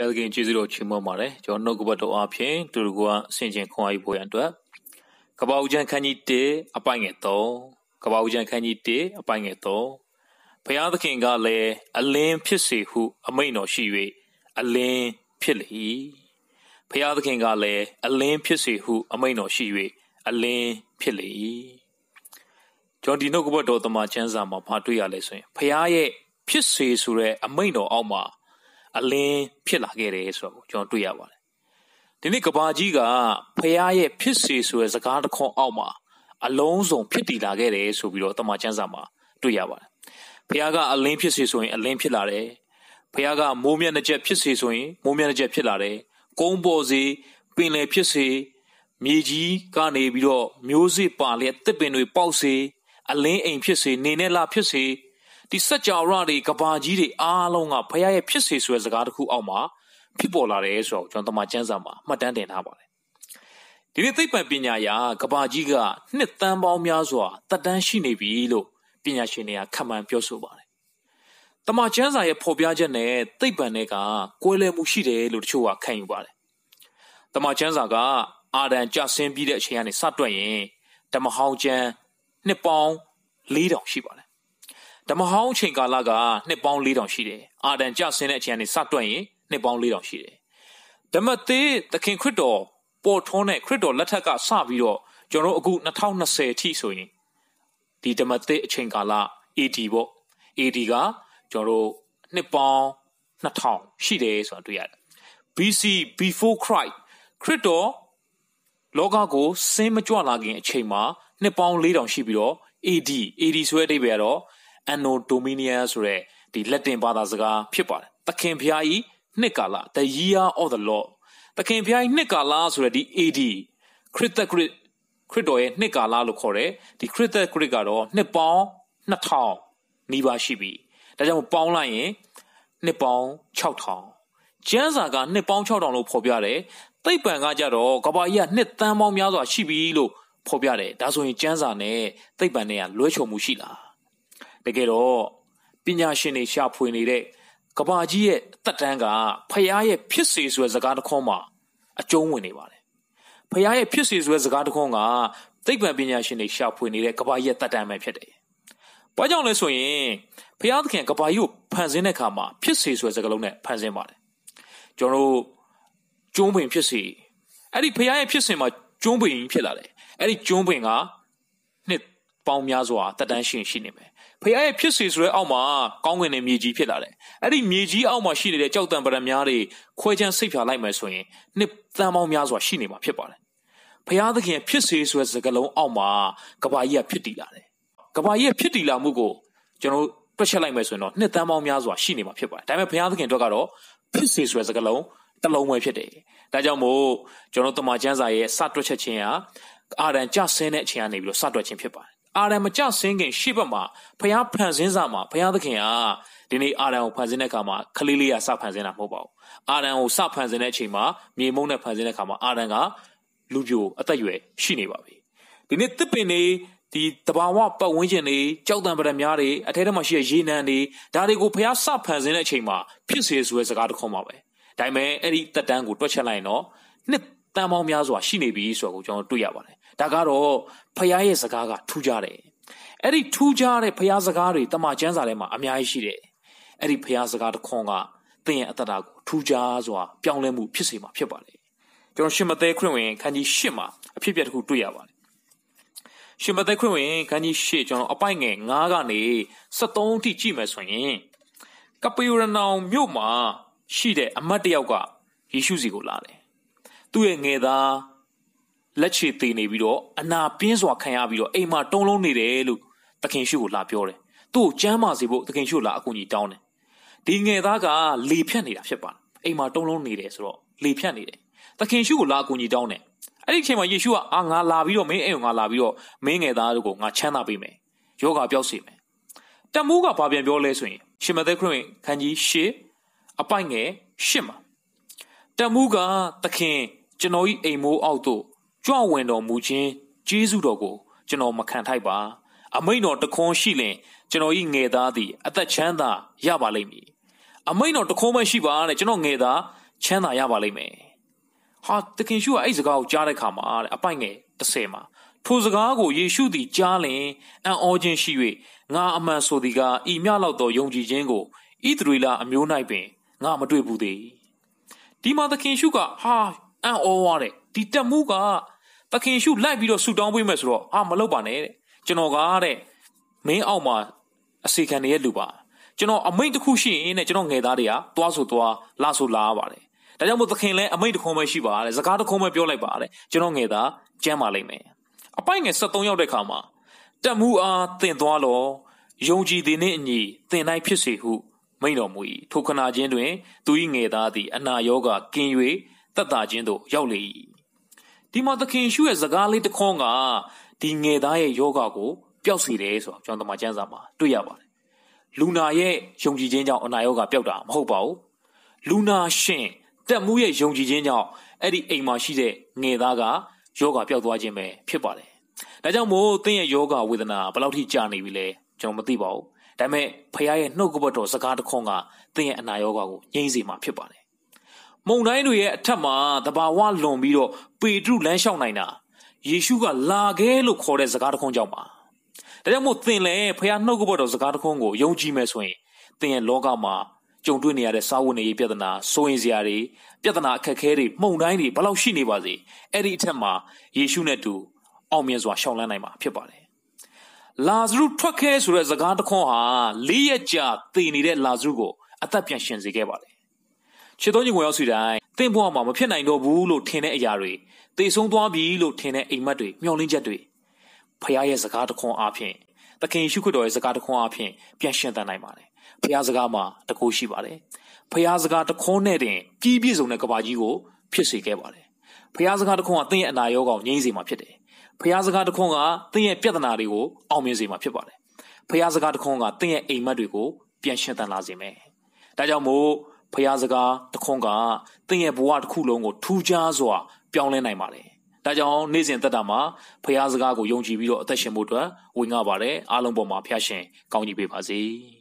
လည်းသခင်ကျေးဇူးတော်ချီးမွမ်းပါတယ်ကျွန်တော်နှုတ်ကပတ်တော်အပြင်သူတို့ကဆင်ခြင်ခွန်အားယူဖို့ရန်အတွက်ကပ္ပဦးကျန်ခန်းကြီး1အပိုင်းငယ်3ကပ္ပဦးကျန်ခန်းကြီး1အပိုင်းငယ်3ဘုရားသခင်ကလည်းအလင်းဖြစ်စေဟုအမိန့်တော်ရှိ၍အလင်းဖြစ်လေ၏ဘုရားသခင်ကလည်းအလင်းဖြစ်စေဟုအမိန့်တော်ရှိ၍အလင်းဖြစ်လေ၏ကျွန်တော်ဒီနှုတ်ကပတ်တော်တမန်ကျမ်းစာမှာဖာတွေ့ရလဲဆိုရင်ဘုရားရဲ့ဖြစ်စေဆိုတဲ့အမိန့်တော်အောက်မှာအလင်းဖြစ်လာခဲ့တယ်ဆိုတော့ကျွန်တော်တွေ့ရပါတယ်ဒီနေ့ကဘာကြီးကဖះရဲ့ဖြစ်စေဆိုတဲ့စကားတစ်ခွန်းအောက်မှာအလုံးစုံဖြစ်တည်လာခဲ့တယ်ဆိုပြီးတော့တမန်ကျမ်းစာမှာတွေ့ရပါတယ်ဖះကအလင်းဖြစ်စေဆိုရင်အလင်းဖြစ်လာတယ်ဖះကမိုးမျက်နှာချက်ဖြစ်စေဆိုရင်မိုးမျက်နှာချက်ဖြစ်လာတယ်ကုန်းပေါ်စေပင်လယ်ဖြစ်စေမြေကြီးကနေပြီးတော့မျိုးစစ်ပါလျက်တစ်ပင်တွေပေါက်စေအလင်းအိမ်ဖြစ်စေနေနဲ့လာဖြစ်စေဒီစကြဝဠာတွေကဘာကြီးတွေအားလုံးကဖခင်ရဲ့ဖြစ်စေဆိုတဲ့စကားတစ်ခုအောက်မှာဖြစ်ပေါ်လာတယ်ဆိုတော့ကျွန်တော်တမန်ကျမ်းစာမှာမှတ်တမ်းတင်ထားပါတယ်ဒီနေ့သိပ္ပံပညာရာကဘာကြီးကနှစ်တန်းပေါင်းများစွာတက်တန်းရှိနေပြီလို့ပညာရှင်တွေကခန့်မှန်းပြောဆိုပါတယ်။တမချန်းစာရဲ့ဖော်ပြချက်နဲ့သိပ္ပံတွေကကွဲလွဲမှုရှိတယ်လို့တချို့ကခံယူပါတယ်။တမချန်းစာကအာဒံကြဆင်းပြီးတဲ့အချိန်ကနေစတွက်ရင်ဓမ္မဟောင်းကျမ်းနှစ်ပေါင်း၄000ရှိပါတယ်ဓမ္မဟောင်းအချိန်ကာလကနှစ်ပေါင်း4000ရှိတယ်အာဒံကျဆင်းတဲ့အချိန်ကနေစတွက်ရင်နှစ်ပေါင်း4000ရှိတယ်ဓမ္မသေးသခင်ခရစ်တော်ပေါ်ထွန်းတဲ့ခရစ်တော်လက်ထက်ကစပြီးတော့ကျွန်တော်အခု2020အထိဆိုရင်ဒီဓမ္မသေးအချိန်ကာလ AD ပေါ့ AD ကကျွန်တော်နှစ်ပေါင်း2000ရှိတယ်ဆိုတာတွေ့ရတယ် BC before Christ ခရစ်တော်လောကကိုဆင်းမကြွလာခင် အချိန်မှာနှစ်ပေါင်း4000ရှိပြီးတော့ AD AD ဆိုတဲ့အဓိပ္ပာယ်ကတော့ Anno Domini ဆိုတဲ့ဒီလက်တင်ဘာသာစကားဖြစ်ပါတယ်။သခင်ဖျားကြီးနှစ်ကာလ The Year of the Lord သခင်ဖျားကြီးနှစ်ကာလဆိုတဲ့ဒီ AD ခရစ်သက်ခရစ်ခရစ်တော်ရဲ့နှစ်ကာလလို့ခေါ်တယ်။ဒီခရစ်သက်ခရစ်ကတော့နှစ်ပေါင်း2000နီးပါးရှိပြီ။ဒါကြောင့်ပေါင်းလိုက်ရင် နှစ်ပေါင်း6000ကျန်းစာကနှစ်ပေါင်း6000လို့ဖော်ပြတယ်။သိပ္ပံကကြတော့ကဘာကြီးကနှစ်သန်းပေါင်းများစွာရှိပြီလို့ဖော်ပြတယ်။ဒါဆိုရင် ကျန်းစာနဲ့သိပ္ပံနဲ့ကလွဲချော်မှုရှိလား။တကယ်တော့ပညာရှင်တွေရှာဖွေနေတဲ့ကဘာကြီးရဲ့သက်တမ်းကဖျားရဲ့ဖြစ်စေဆိုတဲ့စကားတစ်ခေါက်မှာအကျုံးဝင်နေပါတယ်ဖျားရဲ့ဖြစ်စေဆိုတဲ့စကားတစ်ခေါက်ကသိပ္ပံပညာရှင်တွေရှာဖွေနေတဲ့ကဘာကြီးရဲ့သက်တမ်းပဲဖြစ်တယ်ဘာကြောင့်လဲဆိုရင်ဖျားသခင်ကဘာကြီးကိုဖန်ဆင်းတဲ့အခါမှာ ဖြစ်စေဆိုတဲ့စကားလုံးနဲ့ဖန်ဆင်းပါတယ်ကျွန်တော်တို့ကျုံးပင်ဖြစ်စေအဲ့ဒီဖျားရဲ့ဖြစ်စဉ်မှာကျုံးပင်ဖြစ်လာတယ်အဲ့ဒီကျုံးပင်ကနှစ်ပေါင်းများစွာတက်တန်းရှင်ရှိနေမယ်ဖခင်ရဲ့ဖြစ်စေဆိုတဲ့အောက်မှာကောင်းကင်နဲ့မြေကြီးဖြစ်လာတယ်အဲ့ဒီမြေကြီးအောက်မှာရှိနေတဲ့ကြောက်တံပရံများတွေခွဲခြမ်းစိတ်ဖြာလိုက်မယ်ဆိုရင်နှစ်သန်းပေါင်းများစွာရှိနေမှာဖြစ်ပါတယ်ဖခင်သခင်ဖြစ်စေဆိုတဲ့စကားလုံးအောက်မှာကဘာကြီးကဖြစ်တည်လာတယ်ကဘာကြီးကဖြစ်တည်လာမှုကိုကျွန်တော်တွက်ချက်လိုက်မယ်ဆိုရင်တော့နှစ်သန်းပေါင်းများစွာရှိနေမှာဖြစ်ပါတယ်ဒါပေမဲ့ဖခင်သခင်အတွက်ကတော့ဖြစ်စေဆိုတဲ့စကားလုံးတစ်လုံးပဲဖြစ်တယ်ဒါကြောင့်မို့ကျွန်တော်တမန်ကျမ်းစာရဲ့စတွက်ချက်ခြင်းဟာအာရန်ကြဆင်းတဲ့အချိန်ကနေပြီးတော့စတွက်ခြင်းဖြစ်ပါတယ်အာရန်မကြဆင်းခင်ရှေ့ဘက်မှာဖျားဖန်ဆင်းစာမှာဖျားသခင်ကဒီနေ့အာရန်ကိုဖန်ဆင်းတဲ့အခါမှာခလေးလေးကစဖန်ဆင်းတာမဟုတ်ပါဘူးအာရန်ကိုစဖန်ဆင်းတဲ့အချိန်မှာမြေမုံနဲ့ဖန်ဆင်းတဲ့အခါမှာအာရန်ကလူပြိုအသက်ရွယ်ရှိနေပါပြီဒီနေ့တစ်ပင်နေဒီတဘာဝပတ်ဝန်းကျင်တွေကြောက်တံပရများတွေအထဲထဲမှာရှိတဲ့ရေနံတွေဒါတွေကိုဖျားစဖန်ဆင်းတဲ့အချိန်မှာဖြစ်စေဆိုတဲ့စကားတစ်ခုမှပဲဒါပေမဲ့အဲ့ဒီတက်တန်းကိုတွက်ချက်လိုက်ရင်တော့နှစ်တန်ပေါင်းများစွာရှိနေပြီဆိုတော့ကျွန်တော်တွေ့ရပါတယ်ဒါကတော့ဖခင်ရဲ့စကားကထူးခြားတယ်အဲ့ဒီထူးခြားတဲ့ဖခင်စကားတွေတမန်ကျမ်းစာထဲမှာအများကြီးရှိတယ်အဲ့ဒီဖခင်စကားတစ်ခွန်းကသင်ရဲ့အတ္တကိုထူးခြားစွာပြောင်းလဲမှုဖြစ်စေမှာဖြစ်ပါတယ်ကျွန်တော်ရှင်မသက်ခွင့်ဝင်ခန်းကြီး၈မှာအဖြစ်အပျက်တစ်ခုတွေ့ရပါတယ်ရှင်မသက်ခွင့်ဝင်ခန်းကြီး၈ကျွန်တော်အပိုက်ငယ်9ကနေ73အထိကြည့်မယ်ဆိုရင် ကပယုရနောင်မြို့မှာ ရှိတဲ့အမတ်တယောက်ကယေရှုစီကိုလာတယ်သူ့ရဲ့ငယ်သားလက်ချေသေးနေပြီးတော့အနာပြင်းစွာခံရပြီးတော့အိမ်မှာတုံးလုံးနေတယ်လို့သခင်ရှုကိုလာပြောတယ်။သူ့ကိုကြမ်းမာစေဖို့သခင်ရှုလာအကူအညီတောင်းတယ်။ဒီငယ်သားကလေဖြတ်နေတာဖြစ်ပါတယ်။အိမ်မှာတုံးလုံးနေတယ်ဆိုတော့လေဖြတ်နေတယ်။သခင်ရှုကိုလာအကူအညီတောင်းတယ်။အဲ့ဒီအချိန်မှာယေရှုကအာငါလာပြီးတော့မင်းအိမ်ကိုငါလာပြီးတော့မင်းငယ်သားတို့ကိုငါချမ်းသာပေးမယ်။ယောဂပျောက်စေမယ်။တမူးကဘာပြန်ပြောလဲဆိုရင် ရှင်မသက်ခရစ်ဝင်ခန်းကြီး၈အပိုင်ငယ်၈မှာတမူးကသခင် ကျွန်တော်ဤအိမ်မိုးအောက်သို့ကြွဝင်တော်မူခြင်းကျေးဇူးတော်ကိုကျွန်တော်မခံထိုက်ပါအမိန်တော်တခွန်းရှိလင်ကျွန်တော်ဤငယ်သားသည်အသက်ချမ်းသာရပါလိမ့်မည်အမိန်တော်တခွန်းမရှိပါနဲ့ကျွန်တော်ငယ်သားချမ်းသာရပါလိမ့်မယ်ဟာတခင်ရှုကအဲ့စကားကိုကြားတဲ့ခါမှာတဲ့အပိုင်ငယ်30မှာထိုစကားကိုယေရှုသည်ကြားလင်အံ့ဩခြင်းရှိ၍ငါအမှန်ဆိုသည်ကဤမျှလောက်သောယုံကြည်ခြင်းကိုဣသရေလအမျိုး၌ပင်ငါမတွေ့ဘူးသေးဒီမှာသခင်ရှုကဟာအံ့ဩသွားတယ်ဒီတက်မှုကသခင်ရှုလိုက်ပြီးတော့ဆူတောင်းပေးမယ်ဆိုတော့အာမလုပ်ပါနဲ့တဲ့ကျွန်တော်ကတဲ့မင်းအောက်မှာအစီခံနေတဲ့လူပါကျွန်တော်အမိန့်တစ်ခုရှိရင်တဲ့ကျွန်တော်ငယ်သားတွေကသွားဆိုသွားလာဆိုလာပါတယ်ဒါကြောင့်မို့သခင်လည်းအမိန့်တစ်ခုပဲရှိပါတဲ့စကားတစ်ခုပဲပြောလိုက်ပါတဲ့ကျွန်တော်ငယ်သားကြမ်းပါလိမ့်မယ်အပိုင်ငယ်73ရောက်တဲ့ခါမှာတက်မှုအားတင်သွားလောယုံကြည်သည်နှင့်အညီတင်၌ဖြစ်စေဟုမိန့်တော်မူ၏ထိုခဏချင်းတွင် သူ၏ငယ်သားသည် အနာရောဂါကင်း၍သက်သာခြင်းသို့ရောက်လေ၏ဒီမှာသခင်ရှုရဲ့စကားလေးတစ်ခွန်းကဒီငယ်သားရဲ့ယောဂကိုပျောက်စေတယ်ဆိုတော့ကျွန်တော်မှကျမ်းစာမှာတွေ့ရပါတယ်လူနာရဲ့ယုံကြည်ခြင်းကြောင့်အနာရောဂါပျောက်တာမဟုတ်ပါဘူးလူနာရှင်တက်မှုရဲ့ယုံကြည်ခြင်းကြောင့်အဲ့ဒီအိမ်မှာရှိတဲ့ငယ်သားကယောဂပျောက်သွားခြင်းပဲဖြစ်ပါတယ်ဒါကြောင့်မို့သင်ရဲ့ယောဂဝေဒနာဘယ်လောက်ထိကြာနေပြီလဲကျွန်တော်မသိပါဘူးဒါပေမဲ့ဖခင်ရဲ့နှုတ်ကပတ်တော်စကားတစ်ခွန်းကသင်ရဲ့အနာရောဂါကိုငြိမ်းစေမှာဖြစ်ပါတယ်မုန်တိုင်းတွေရဲ့အထက်မှာတဘာဝလွန်ပြီးတော့ပေတရုလမ်းလျှောက်နိုင်တာယေရှုကလာခဲ့လို့ခေါ်တဲ့စကားတစ်ခုကြောင့်ပါဒါကြောင့်မို့သင်လည်းဖခင်နှုတ်ကပတ်တော်စကားတစ်ခုကိုယုံကြည်မယ်ဆိုရင်သင်ရဲ့လောကမှာကြုံတွေ့နေရတဲ့စာဝတ်နေရေးပြဿနာစိုးရင်စရာတွေပြဿနာအခက်အခဲတွေမှုန်တိုင်းတွေဘယ်လောက်ရှိနေပါစေအဲ့ဒီအထက်မှာယေရှုနဲ့တူအောင်မြင်စွာရှောင်လန်းနိုင်မှာဖြစ်ပါတယ်လာဇရုထွက်ခဲဆိုတဲ့စကားတစ်ခွန်းဟာ၄ရက်ကြာတည်နေတဲ့လာဇရုကိုအသက်ပြန်ရှင်စေခဲ့ပါတယ်ခြေသုံးချင်ဝင်ရောက်စီတိုင်းတင့်ဘဝမှာမဖြစ်နိုင်တော့ဘူးလို့ထင်တဲ့အရာတွေသိဆုံးသွားပြီလို့ထင်တဲ့အိမ်မက်တွေမျောလင်းချက်တွေဖခင်ရဲ့စကားတခွန်းအားဖြင့်သခင်ယေရှုခရစ်တော်ရဲ့စကားတခွန်းအားဖြင့်ပြန်ရှင်းတတ်နိုင်ပါတယ်ဖခင်စကားမှာတကူရှိပါတယ်ဖခင်စကားတခွန်းနဲ့တင်ပြီးပြည့်စုံတဲ့ကဘာကြီးကိုဖြစ်စေခဲ့ပါတယ်ဖခင်စကားတခွန်းကသင်ရဲ့အနာရောဂါကိုငြိမ်းစေမှာဖြစ်တယ်ဖခင်စကားတခွန်းကသင်ရဲ့ပြဿနာတွေကိုအောင်မြင်စေမှာဖြစ်ပါတယ်ဖခင်စကားတခွန်းကသင်ရဲ့အိမ်မက်တွေကိုပြန်ရှင်းတတ်လာစေမယ်ဒါကြောင့်မို့ဖျားစကားတခွန်းကသင်ရဲ့ဘဝတစ်ခုလုံးကိုထူးခြားစွာပြောင်းလဲနိုင်ပါတယ်။ဒါကြောင့်နေ့စဉ်သက်တာမှာဖျားစကားကိုယုံကြည်ပြီးတော့အသက်ရှင်ဖို့အတွက်ဝင်ကားပါတယ်။အားလုံးပေါ်မှာဖျားရှင်ကောင်းကြီးပေးပါစေ။